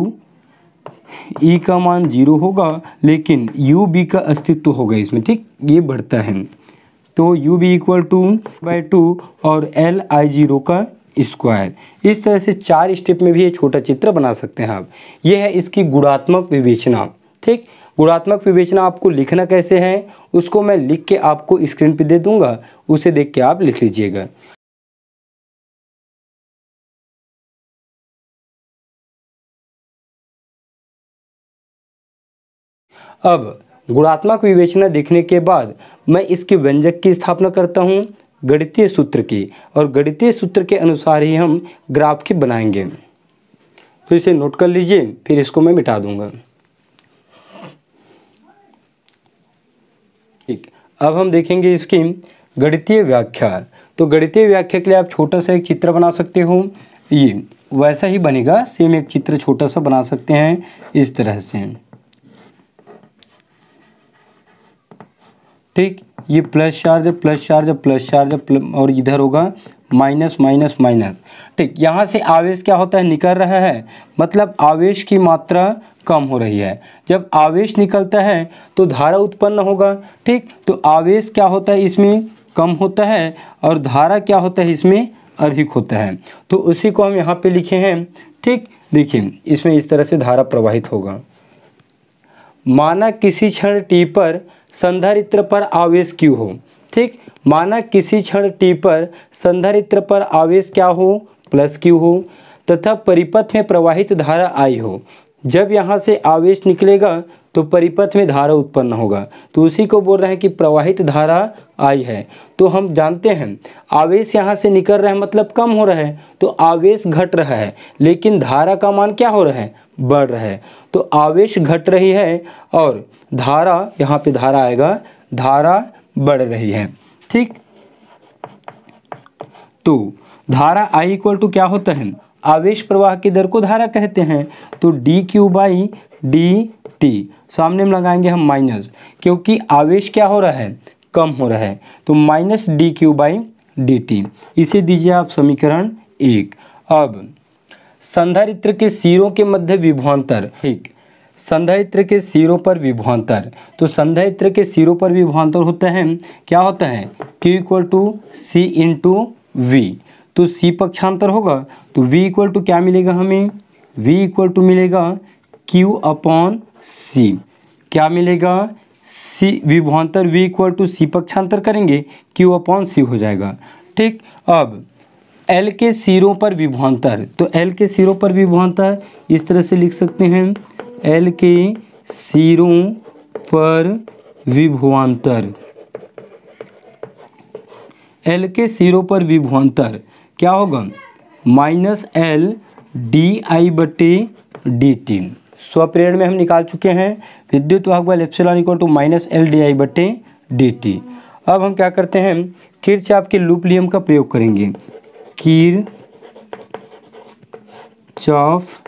ई e का मान जीरो होगा लेकिन यू बी का अस्तित्व होगा इसमें ठीक ये बढ़ता है तो U B equal to by two और एल आई जीरो का स्क्वायर इस तरह से चार स्टेप में भी ये छोटा चित्र बना सकते हैं आप ये है इसकी गुणात्मक विवेचना ठीक गुणात्मक विवेचना आपको लिखना कैसे है उसको मैं लिख के आपको स्क्रीन पे दे दूंगा उसे देख के आप लिख लीजिएगा अब गुणात्मक विवेचना देखने के बाद मैं इसके व्यंजक की स्थापना करता हूँ गणितीय सूत्र की और गणितीय सूत्र के अनुसार ही हम ग्राफ की बनाएंगे तो इसे नोट कर लीजिए फिर इसको मैं मिटा दूंगा ठीक अब हम देखेंगे इसकी गणितीय व्याख्या तो गणितीय व्याख्या के लिए आप छोटा सा एक चित्र बना सकते हो ये वैसा ही बनेगा सेम एक चित्र छोटा सा बना सकते हैं इस तरह से ठीक ये प्लस चार्ज है प्लस चार्ज है प्लस चार्ज है और इधर होगा माइनस माइनस माइनस ठीक यहाँ से आवेश क्या होता है निकल रहा है मतलब आवेश की मात्रा कम हो रही है जब आवेश निकलता है तो धारा उत्पन्न होगा ठीक तो आवेश क्या होता है इसमें कम होता है और धारा क्या होता है इसमें अधिक होता है तो उसी को हम यहाँ पे लिखे हैं ठीक देखिए इसमें इस तरह से धारा प्रवाहित होगा माना किसी क्षण टी पर संधारित्र पर आवेश क्यों हो ठीक माना किसी क्षण टी पर संधारित्र पर आवेश क्या हो प्लस क्यों हो तथा परिपथ में प्रवाहित धारा आई हो जब यहाँ से आवेश निकलेगा तो परिपथ में धारा उत्पन्न होगा तो उसी को बोल रहे हैं कि प्रवाहित धारा आई है तो हम जानते हैं आवेश यहाँ से निकल रहा है मतलब कम हो रहा है तो आवेश घट रहा है लेकिन धारा का मान क्या हो रहा है बढ़ रहा है तो आवेश घट रही है और धारा यहाँ पे धारा आएगा धारा बढ़ रही है ठीक तो धारा आई इक्वल टू क्या होता है आवेश प्रवाह की दर को धारा कहते हैं तो D Q by D T सामने में लगाएंगे हम माइनस क्योंकि आवेश क्या हो रहा है कम हो रहा है तो minus D Q by D T इसे दीजिए आप समीकरण एक अब संधारित्र के सिरों के मध्य विभवान्तर ठीक संधारित्र के सिरों पर विभवान्तर तो संधारित्र के सिरों पर विभवान्तर होते हैं क्या होता है Q equal to C into V तो सी पक्षांतर होगा तो v इक्वल टू क्या मिलेगा हमें v इक्वल टू मिलेगा q अपॉन सी क्या मिलेगा सी विभवान्तर v इक्वल टू सी पक्षांतर करेंगे q अपॉन सी हो जाएगा ठीक अब एल के सिरों पर विभवान्तर तो एल के सिरों पर विभवान्तर इस तरह से लिख सकते हैं एल के सिरों पर विभवान्तर एल के सिरों पर विभवान्तर क्या होगा माइनस एल डी आई बटे डी टी स्वप्रेरण में हम निकाल चुके हैं विद्युत वाहक बल epsilon equal to minus L D I बटे डी टी अब हम क्या करते हैं किर चाप आपके लूप नियम का प्रयोग करेंगे किर चौफ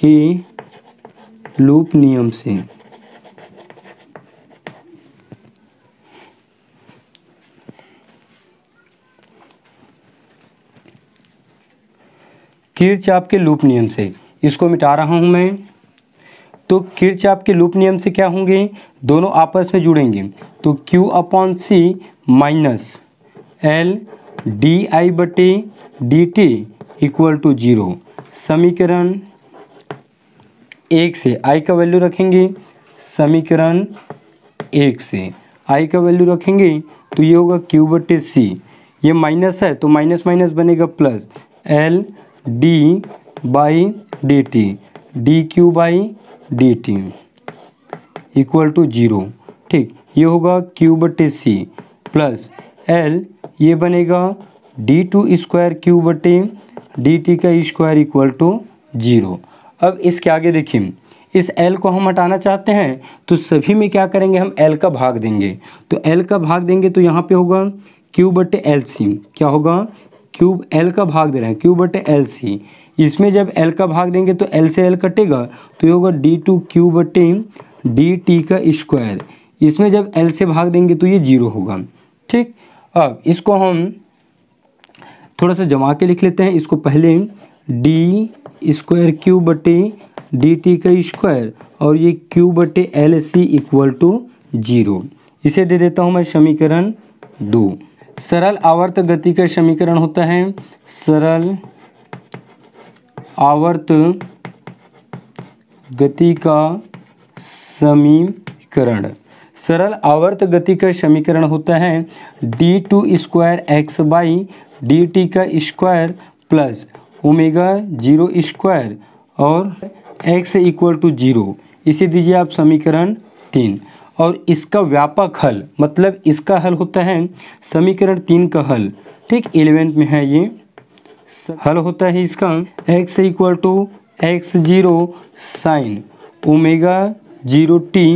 की लूप नियम से किर्च के लूप नियम से इसको मिटा रहा हूँ मैं तो किर्च के लूप नियम से क्या होंगे दोनों आपस में जुड़ेंगे तो Q upon C minus L D I बटे D T equal to zero समीकरण एक से आई का वैल्यू रखेंगे समीकरण एक से आई का वैल्यू रखेंगे तो ये होगा क्यू बटे सी ये माइनस है तो माइनस माइनस बनेगा plus L D by D T D Q by D T equal to zero ठीक ये होगा क्यू बटे सी प्लस एल ये बनेगा डी टू स्क्वायर क्यू बटे डी टी का स्क्वायर इक्वल टू जीरो अब इसके आगे देखिए इस एल को हम हटाना चाहते हैं तो सभी में क्या करेंगे हम एल का भाग देंगे तो एल का भाग देंगे तो यहाँ पे होगा क्यू बटे एल सी क्या होगा क्यूब एल का भाग दे रहा है क्यूब बटे एल सी इसमें जब एल का भाग देंगे तो एल से एल कटेगा तो ये होगा डी टू क्यू बटे डी टी का स्क्वायर इसमें जब एल से भाग देंगे तो ये जीरो होगा ठीक अब इसको हम थोड़ा सा जमा के लिख लेते हैं इसको पहले डी स्क्वायर क्यू बटे डी टी का स्क्वायर और ये क्यू बटे L C equal to zero इसे दे देता हूँ मैं समीकरण दो सरल आवर्त गति का समीकरण होता है सरल आवर्त गति का समीकरण सरल आवर्त गति का समीकरण होता है D two square X by D T का square plus omega zero square और एक्स इक्वल टू जीरो इसे दीजिए आप समीकरण तीन और इसका व्यापक हल मतलब इसका हल होता है समीकरण तीन का हल ठीक इलेवेंथ में है ये हल होता है इसका X equal to X zero sine omega zero T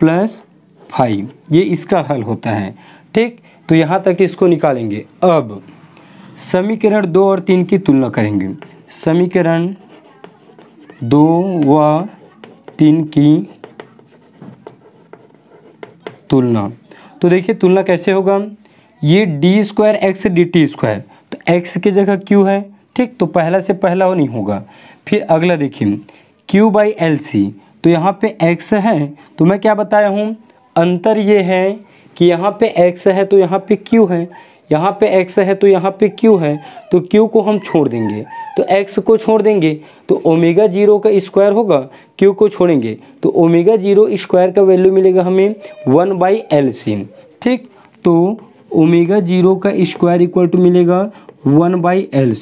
plus five ये इसका हल होता है ठीक तो यहाँ तक इसको निकालेंगे अब समीकरण दो और तीन की तुलना करेंगे समीकरण दो व तीन की तुलना तो देखिए तुलना कैसे होगा ये D square X D T square तो एक्स की जगह क्यू है ठीक तो पहला से पहला हो नहीं होगा फिर अगला देखिए क्यू बाई एल सी तो यहाँ पे एक्स है तो मैं क्या बताया हूँ अंतर ये है कि यहाँ पे एक्स है तो यहाँ पे क्यू है यहाँ पे x है तो यहाँ पे q है तो q को हम छोड़ देंगे तो x को छोड़ देंगे तो ओमेगा जीरो का स्क्वायर होगा q को छोड़ेंगे तो ओमेगा जीरो स्क्वायर का वैल्यू मिलेगा हमें वन बाई एल ठीक तो ओमेगा जीरो का स्क्वायर इक्वल टू मिलेगा वन बाई एल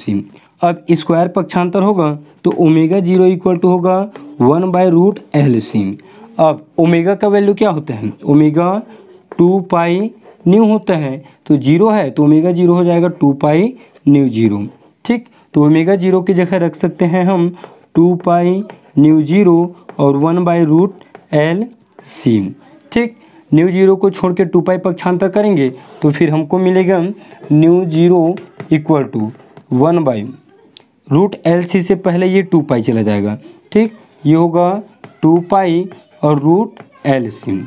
अब स्क्वायर पक्षांतर होगा तो ओमेगा जीरो इक्वल टू होगा वन बाई रूट एल अब ओमेगा का वैल्यू क्या होता है ओमेगा टू पाई न्यू होता तो है तो जीरो है तो ओमेगा जीरो हो जाएगा टू पाई न्यू जीरो ठीक तो ओमेगा जीरो की जगह रख सकते हैं हम टू पाई न्यू जीरो और one by root L C ठीक न्यू जीरो को छोड़ के टू पाई पक्षांतर करेंगे तो फिर हमको मिलेगा nu zero equal to one by root L C से पहले ये टू पाई चला जाएगा ठीक ये होगा टू पाई और रूट एल सी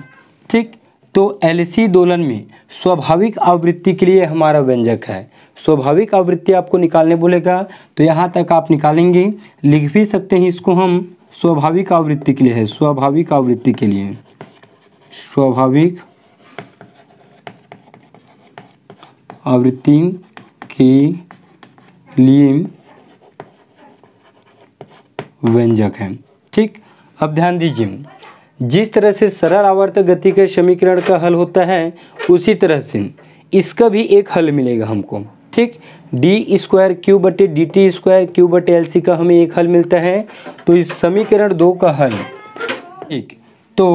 ठीक तो एलसी दोलन में स्वाभाविक आवृत्ति के लिए हमारा व्यंजक है स्वाभाविक आवृत्ति आपको निकालने बोलेगा तो यहाँ तक आप निकालेंगे लिख भी सकते हैं इसको हम स्वाभाविक आवृत्ति के लिए है स्वाभाविक आवृत्ति के लिए स्वाभाविक आवृत्ति के लिए व्यंजक है ठीक अब ध्यान दीजिए जिस तरह से सरल आवर्त गति के समीकरण का हल होता है उसी तरह से इसका भी एक हल मिलेगा हमको ठीक डी स्क्वायर क्यू बटे डी टी स्क्वायर क्यू बटे एल सी का हमें एक हल मिलता है तो इस समीकरण दो का हल ठीक तो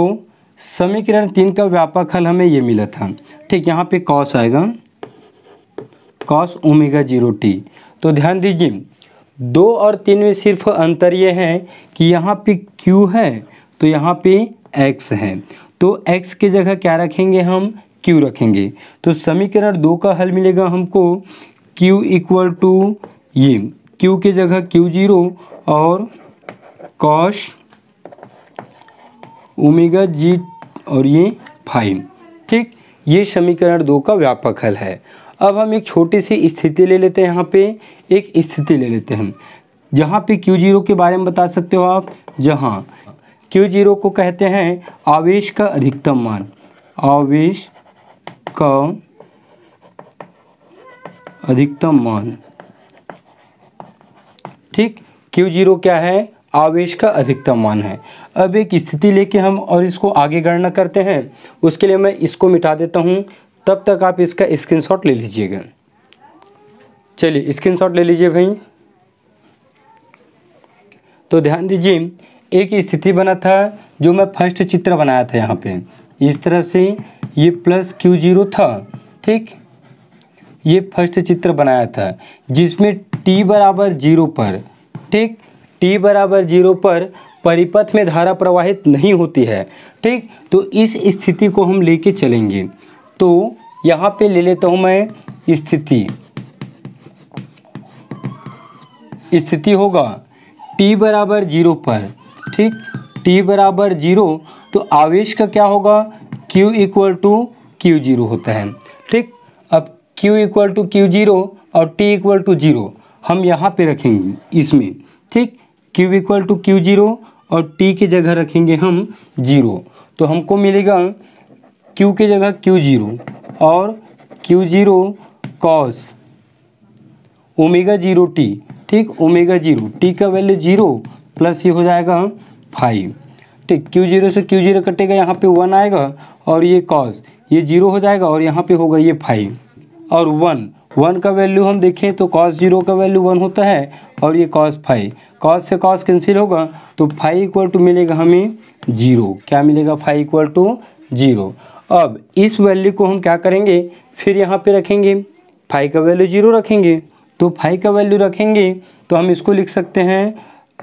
समीकरण तीन का व्यापक हल हमें ये मिला था ठीक यहाँ पे कॉस आएगा कॉस ओमेगा जीरो टी तो ध्यान दीजिए दो और तीन में सिर्फ अंतर ये है कि यहाँ पे क्यू है तो यहाँ पे x है तो x के जगह क्या रखेंगे हम q रखेंगे तो समीकरण दो का हल मिलेगा हमको q इक्वल टू ये q के जगह q जीरो और cos ओमेगा जी और ये फाइव ठीक ये समीकरण दो का व्यापक हल है अब हम एक छोटी सी स्थिति ले लेते हैं यहाँ पे एक स्थिति ले लेते हैं जहाँ पे Q0 जीरो के बारे में बता सकते हो आप जहाँ क्यू जीरो को कहते हैं आवेश का अधिकतम मान आवेश का अधिकतम मान ठीक क्यू जीरो क्या है आवेश का अधिकतम मान है अब एक स्थिति लेके हम और इसको आगे गणना करते हैं उसके लिए मैं इसको मिटा देता हूँ तब तक आप इसका स्क्रीनशॉट ले लीजिएगा चलिए स्क्रीनशॉट ले लीजिए भाई तो ध्यान दीजिए एक स्थिति बना था जो मैं फर्स्ट चित्र बनाया था यहाँ पे इस तरह से ये प्लस क्यू जीरो था ठीक ये फर्स्ट चित्र बनाया था जिसमें t बराबर जीरो पर ठीक t बराबर जीरो पर परिपथ में धारा प्रवाहित नहीं होती है ठीक तो इस स्थिति को हम लेके चलेंगे तो यहाँ पे ले लेता हूँ मैं स्थिति स्थिति होगा t बराबर जीरो पर ठीक टी बराबर जीरो तो आवेश का क्या होगा Q equal to Q zero होता है ठीक अब Q equal to Q zero और T इक्वल टू जीरो हम यहाँ पे रखेंगे इसमें ठीक Q equal to Q zero और T की जगह रखेंगे हम जीरो तो हमको मिलेगा Q के जगह Q जीरो और Q zero cos omega zero T ठीक ओमेगा जीरो टी का वैल्यू जीरो प्लस ये हो जाएगा फाइव ठीक क्यू जीरो से क्यू जीरो कटेगा यहाँ पे वन आएगा और ये कॉस ये जीरो हो जाएगा और यहाँ पे होगा ये फाइव और वन वन का वैल्यू हम देखें तो कॉस जीरो का वैल्यू वन होता है और ये कॉस फाइव कॉस से कॉस कैंसिल होगा तो फाइव इक्वल टू मिलेगा हमें जीरो क्या मिलेगा फाइव इक्वल टू जीरो अब इस वैल्यू को हम क्या करेंगे फिर यहाँ पे रखेंगे फाइव का वैल्यू जीरो रखेंगे तो फाइव का वैल्यू रखेंगे तो हम इसको लिख सकते हैं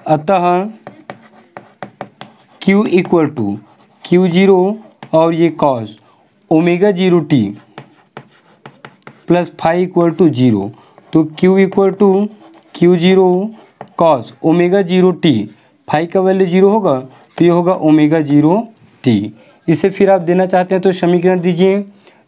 अतः Q equal to Q zero और ये cos omega zero T plus five equal to zero तो Q equal to Q zero cos omega zero T five का वैल्यू जीरो होगा तो ये होगा ओमेगा जीरो टी इसे फिर आप देना चाहते हैं तो समीकरण दीजिए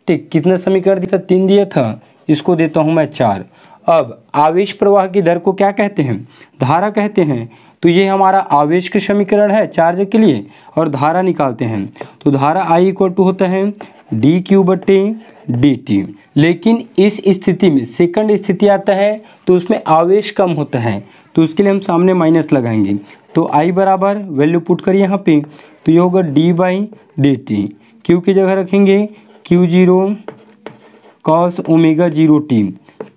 ठीक कितना समीकरण दिया तीन दिया था इसको देता हूँ मैं चार अब आवेश प्रवाह की दर को क्या कहते हैं धारा कहते हैं तो ये हमारा आवेश के समीकरण है चार्ज के लिए और धारा निकालते हैं तो धारा आई इक्वल टू होता है डी क्यू बटे डी टी लेकिन इस स्थिति में सेकंड स्थिति आता है तो उसमें आवेश कम होता है तो उसके लिए हम सामने माइनस लगाएंगे तो आई बराबर वैल्यू पुट करिए यहाँ पे तो ये होगा D by D T Q की जगह रखेंगे Q zero cos omega zero T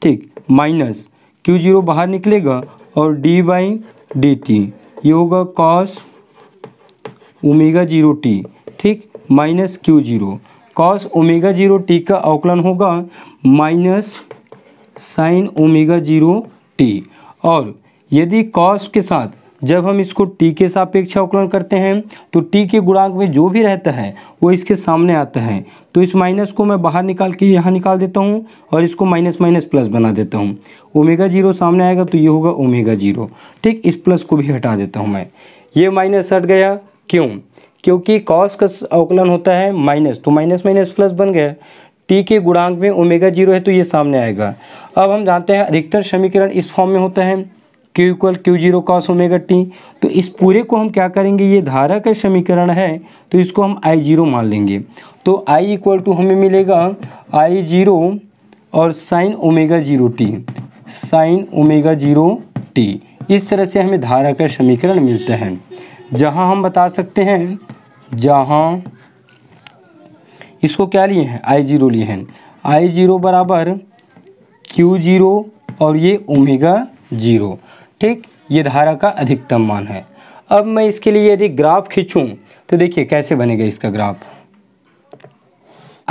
ठीक माइनस क्यू जीरो बाहर निकलेगा और डी बाई डी टी ये होगा कॉस ओमेगा जीरो टी ठीक minus Q zero cos omega zero T का अवकलन होगा minus sine omega zero T और यदि कॉस के साथ जब हम इसको टी के सापेक्ष अवकलन करते हैं तो टी के गुणांक में जो भी रहता है वो इसके सामने आता है तो इस माइनस को मैं बाहर निकाल के यहाँ निकाल देता हूँ और इसको माइनस माइनस प्लस बना देता हूँ ओमेगा जीरो सामने आएगा तो ये होगा ओमेगा जीरो ठीक इस प्लस को भी हटा देता हूँ मैं ये माइनस हट गया क्यों क्योंकि कॉस का अवकलन होता है माइनस तो माइनस माइनस प्लस बन गया टी के गुणांक में ओमेगा जीरो है तो ये सामने आएगा अब हम जानते हैं अधिकतर समीकरण इस फॉर्म में होता है Q equal Q zero cos omega T तो इस पूरे को हम क्या करेंगे ये धारा का समीकरण है तो इसको हम आई जीरो मान लेंगे तो आई इक्वल टू हमें मिलेगा आई जीरो और sine omega zero T sine omega zero T इस तरह से हमें धारा का समीकरण मिलता है जहाँ हम बता सकते हैं जहाँ इसको क्या लिए हैं आई जीरो लिए हैं आई जीरो बराबर क्यू जीरो और ये ओमेगा जीरो ठीक ये धारा का अधिकतम मान है अब मैं इसके लिए यदि ग्राफ खींचूँ तो देखिए कैसे बनेगा इसका graph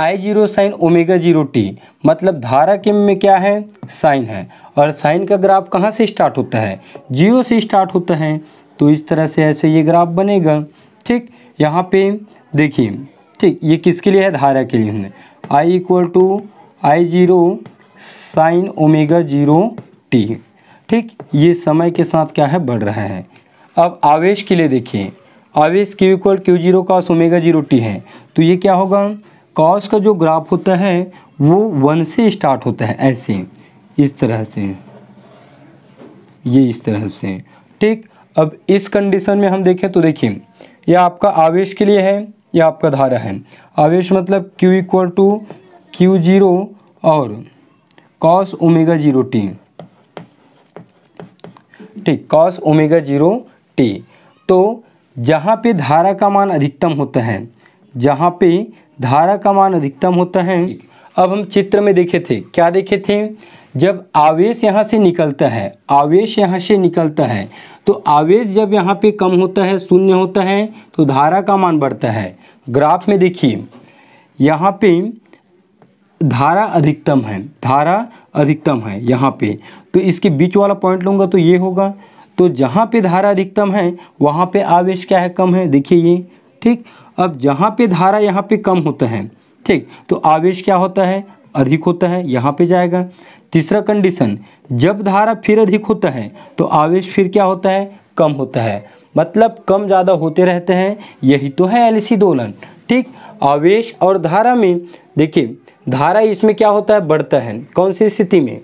I zero sine omega zero T मतलब धारा के में क्या है साइन है और साइन का ग्राफ कहाँ से स्टार्ट होता है जीरो से स्टार्ट होता है तो इस तरह से ऐसे ये ग्राफ बनेगा ठीक यहाँ पे देखिए ठीक ये किसके लिए है धारा के लिए हमने I equal to I zero sine omega zero T ठीक ये समय के साथ क्या है बढ़ रहा है अब आवेश के लिए देखिए आवेश Q equal Q zero cos omega zero T है तो ये क्या होगा कॉस का जो ग्राफ होता है वो वन से स्टार्ट होता है ऐसे इस तरह से ये इस तरह से ठीक अब इस कंडीशन में हम देखें तो देखिए यह आपका आवेश के लिए है यह आपका धारा है आवेश मतलब Q equal to Q zero और कॉस ओमेगा जीरो टी ठीक कॉस ओमेगा जीरो टी तो जहाँ पे धारा का मान अधिकतम होता है जहाँ पे धारा का मान अधिकतम होता है अब हम चित्र में देखे थे क्या देखे थे जब आवेश यहाँ से निकलता है आवेश यहाँ से निकलता है तो आवेश जब यहाँ पे कम होता है शून्य होता है तो धारा का मान बढ़ता है ग्राफ में देखिए यहाँ पे धारा अधिकतम है धारा अधिकतम है यहाँ पे तो इसके बीच वाला पॉइंट लूँगा तो ये होगा तो जहाँ पे धारा अधिकतम है वहाँ पे आवेश क्या है कम है देखिए ये ठीक अब जहाँ पे धारा यहाँ पे कम होता है ठीक तो आवेश क्या होता है अधिक होता है यहाँ पे जाएगा तीसरा कंडीशन जब धारा फिर अधिक होता है तो आवेश फिर क्या होता है कम होता है मतलब कम ज़्यादा होते रहते हैं यही तो है एलसी दोलन ठीक आवेश और धारा में देखिए धारा इसमें क्या होता है बढ़ता है कौन सी स्थिति में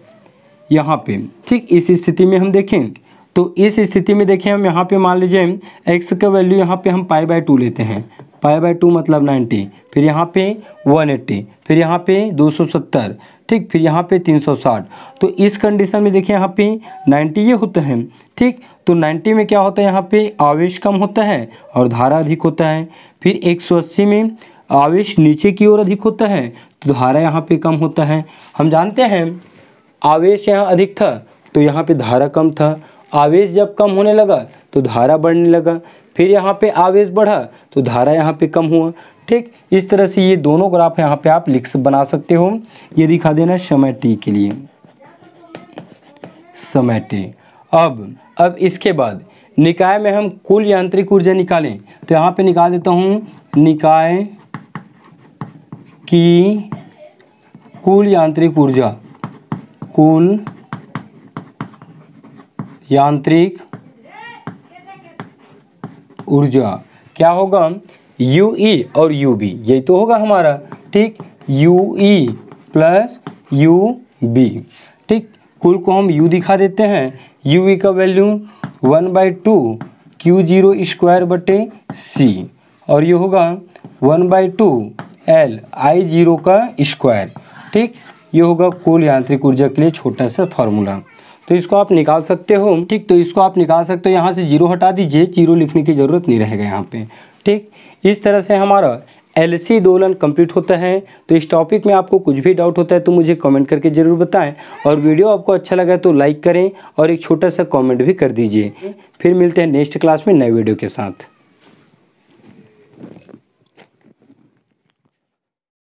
यहाँ पे ठीक इस स्थिति में हम देखें तो इस स्थिति में देखें हम यहाँ पे मान लीजिए एक्स का वैल्यू यहाँ पे हम पाई बाय टू लेते हैं पाई बाय टू मतलब नाइन्टी फिर यहाँ पे वन एट्टी फिर यहाँ पे दो सौ सत्तर ठीक फिर यहाँ पे तीन सौ साठ तो इस कंडीशन में देखें यहाँ पे नाइन्टी ये होता है ठीक तो नाइन्टी में क्या होता है यहाँ पे आवेश कम होता है और धारा अधिक होता है फिर एक सौ अस्सी में आवेश नीचे की ओर अधिक होता है तो धारा यहाँ पे कम होता है हम जानते हैं आवेश यहाँ अधिक था तो यहाँ पे धारा कम था आवेश जब कम होने लगा तो धारा बढ़ने लगा फिर यहाँ पे आवेश बढ़ा तो धारा यहाँ पे कम हुआ ठीक इस तरह से ये दोनों ग्राफ यहाँ पे आप लिख बना सकते हो ये दिखा देना समय टी के लिए समय टी अब अब इसके बाद निकाय में हम कुल यांत्रिक ऊर्जा निकालें तो यहाँ पे निकाल देता हूँ निकाय कि कुल यांत्रिक ऊर्जा कुल यांत्रिक ऊर्जा क्या होगा यू ई e और यू बी यही तो होगा हमारा ठीक U E plus U B ठीक कुल को हम यू दिखा देते हैं यू ई e का value one by two Q zero square बटे सी और ये होगा one by two L I zero का स्क्वायर ठीक ये होगा कुल यांत्रिक ऊर्जा के लिए छोटा सा फॉर्मूला तो इसको आप निकाल सकते हो ठीक तो इसको आप निकाल सकते हो यहाँ से जीरो हटा दीजिए जीरो लिखने की ज़रूरत नहीं रहेगा यहाँ पे ठीक इस तरह से हमारा एल सी दोलन कम्प्लीट होता है तो इस टॉपिक में आपको कुछ भी डाउट होता है तो मुझे कमेंट करके ज़रूर बताएं और वीडियो आपको अच्छा लगा तो लाइक करें और एक छोटा सा कमेंट भी कर दीजिए फिर मिलते हैं नेक्स्ट क्लास में नए वीडियो के साथ